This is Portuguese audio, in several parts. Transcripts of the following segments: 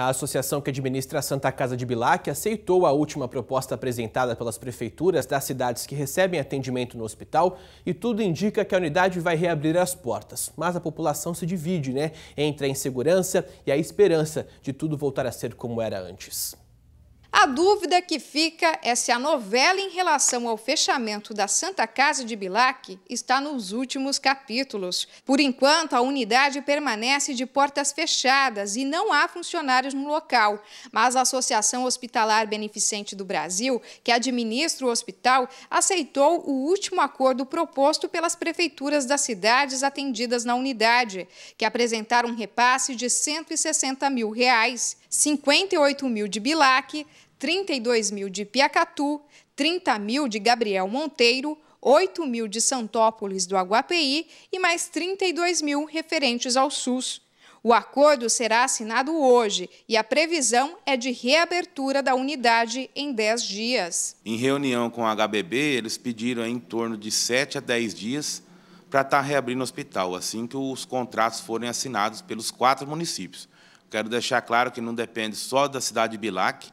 A associação que administra a Santa Casa de Bilac aceitou a última proposta apresentada pelas prefeituras das cidades que recebem atendimento no hospital e tudo indica que a unidade vai reabrir as portas. Mas a população se divide, né, entre a insegurança e a esperança de tudo voltar a ser como era antes. A dúvida que fica é se a novela em relação ao fechamento da Santa Casa de Bilac está nos últimos capítulos. Por enquanto, a unidade permanece de portas fechadas e não há funcionários no local, mas a Associação Hospitalar Beneficente do Brasil, que administra o hospital, aceitou o último acordo proposto pelas prefeituras das cidades atendidas na unidade, que apresentaram um repasse de 160 mil reais. 58 mil de Bilac, 32 mil de Piacatu, 30 mil de Gabriel Monteiro, 8 mil de Santópolis do Aguapeí e mais 32 mil referentes ao SUS. O acordo será assinado hoje e a previsão é de reabertura da unidade em 10 dias. Em reunião com a HBB, eles pediram em torno de 7 a 10 dias para estar reabrindo o hospital, assim que os contratos forem assinados pelos quatro municípios. Quero deixar claro que não depende só da cidade de Bilac,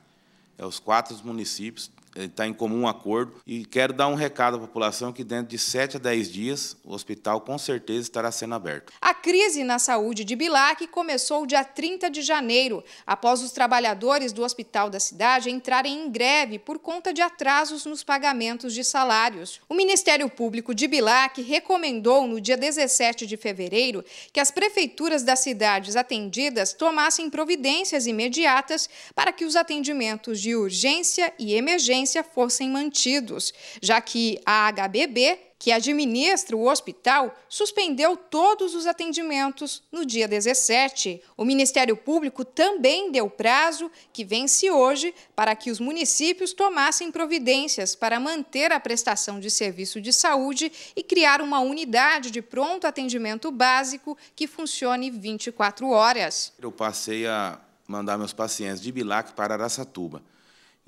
é os quatro municípios, está em comum acordo. E quero dar um recado à população que dentro de 7 a 10 dias o hospital com certeza estará sendo aberto. A crise na saúde de Bilac começou dia 30 de janeiro, após os trabalhadores do hospital da cidade entrarem em greve por conta de atrasos nos pagamentos de salários. O Ministério Público de Bilac recomendou no dia 17 de fevereiro que as prefeituras das cidades atendidas tomassem providências imediatas para que os atendimentos de urgência e emergência emergência fossem mantidos, já que a HBB, que administra o hospital, suspendeu todos os atendimentos no dia 17. O Ministério Público também deu prazo, que vence hoje, para que os municípios tomassem providências para manter a prestação de serviço de saúde e criar uma unidade de pronto atendimento básico que funcione 24 horas. Eu passei a mandar meus pacientes de Bilac para Araçatuba.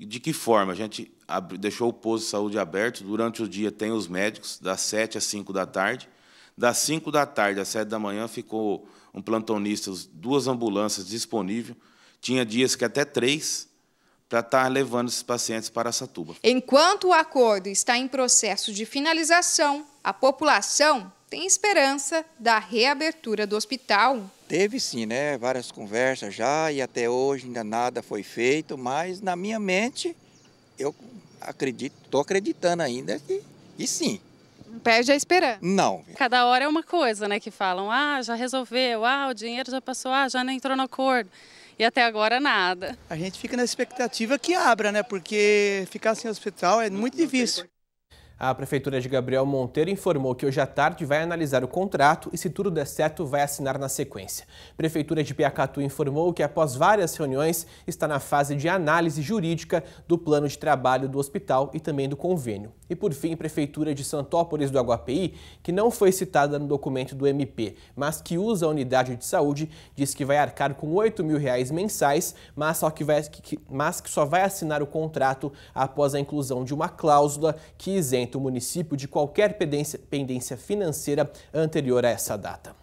De que forma? A gente deixou o posto de saúde aberto. Durante o dia tem os médicos, das 7 às 5 da tarde. Das 5 da tarde às 7 da manhã ficou um plantonista, duas ambulâncias disponíveis. Tinha dias que até três para estar tá levando esses pacientes para Satuba. Enquanto o acordo está em processo de finalização, a população tem esperança da reabertura do hospital. Teve sim, né? Várias conversas já e até hoje ainda nada foi feito, mas na minha mente eu acredito, estou acreditando ainda que e sim. perde a esperança. Não. Cada hora é uma coisa, né? Que falam, ah, já resolveu, ah, o dinheiro já passou, ah, já não entrou no acordo. E até agora nada. A gente fica na expectativa que abra, né? Porque ficar sem hospital é muito difícil. A Prefeitura de Gabriel Monteiro informou que hoje à tarde vai analisar o contrato e, se tudo der certo, vai assinar na sequência. A Prefeitura de Piacatu informou que, após várias reuniões, está na fase de análise jurídica do plano de trabalho do hospital e também do convênio. E, por fim, a Prefeitura de Santópolis do Aguapi, que não foi citada no documento do MP, mas que usa a unidade de saúde, diz que vai arcar com 8 mil reais mensais, mas, só que, vai, que, mas que só vai assinar o contrato após a inclusão de uma cláusula que isenta isenta o município de qualquer pendência financeira anterior a essa data.